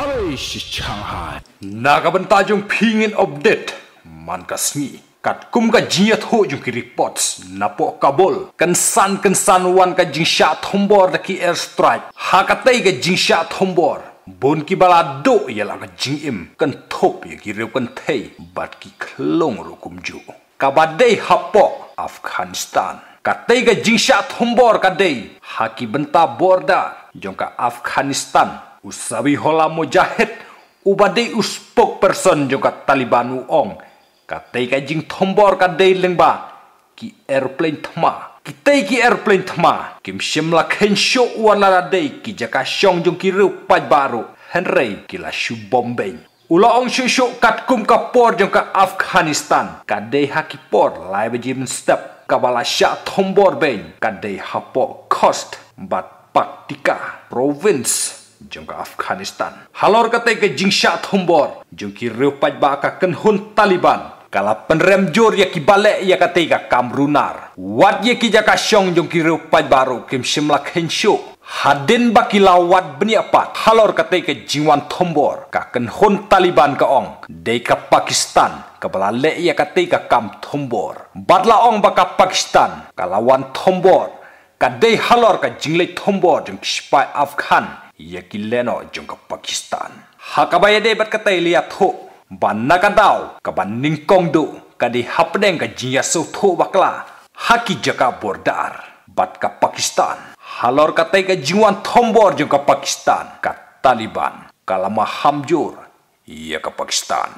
Aray si Changhai. Nagaban tayong pingin update. Man kas ni. Kat kum ka jinyat ho yung ki reports na po Kabul. Kansan kansan wan ka jing siya at humbor na ki airstrike. Hakatay ka jing siya at humbor. Bun ki balado yala ka jing im. Kan top yung ya ki rew kantay. Bat ki klong ro kum ju. Kabaday hapo Afghanistan. Katay ka jing siya at humbor ka day. Haki benta borda. Jong ka Afghanistan. Afghanistan usawi hola mujahid ubadi uspok person juga talibanu ong katai kajing tombor kadai lengba ki airplane thma kita ki airplane thma kim shimla ken sho wala dei ki jaka shong jung ki pat baru henrei ki la shu bombeng ula ong shu shu kat kum ka por jung ka afghanistan kadai haki por lai bajim step kabala sha tombor ben kadai hapo cost bat Paktika Province jong ka Afghanistan. Halor ka tay ka jingsha thombor, jong ki rew paj ba ka kan hun Taliban. Kala penrem jor ya ki bale ya ka tay ka kamrunar. Wat ya ki jaka syong jong ki rew paj baru kim shimla kensho. Hadin ba ki lawat bni apa? Halor ka tay ka jingwan thombor ka kan hun Taliban ka ong. Dey ka Pakistan kepala le ya ka tay ka kam thombor. Batla ong ba ka Pakistan kalawan thombor. Kadai halor ka jingle thombor jeng kishpai Afghan yakin leno jongka Pakistan. Hakabaya de berkata ilia tu, banna kan tau, kaban ningkong du, kadi hapneng ka jinya su tu bakla, haki jaka bordar, bat ka Pakistan. Halor kata ika jingwan tombor jongka Pakistan, ka Taliban, kalama hamjur, iya ka Pakistan.